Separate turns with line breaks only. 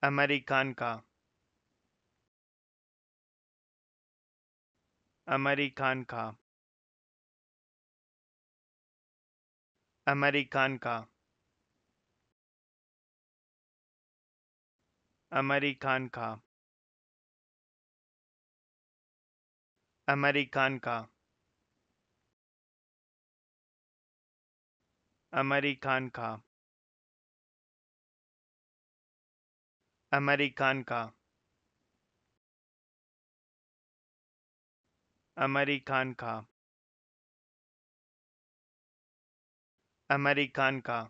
Americanka Americanka Americanka Americanka Americanka Americanka अमरी खान का अमरी खान का अमरी खान का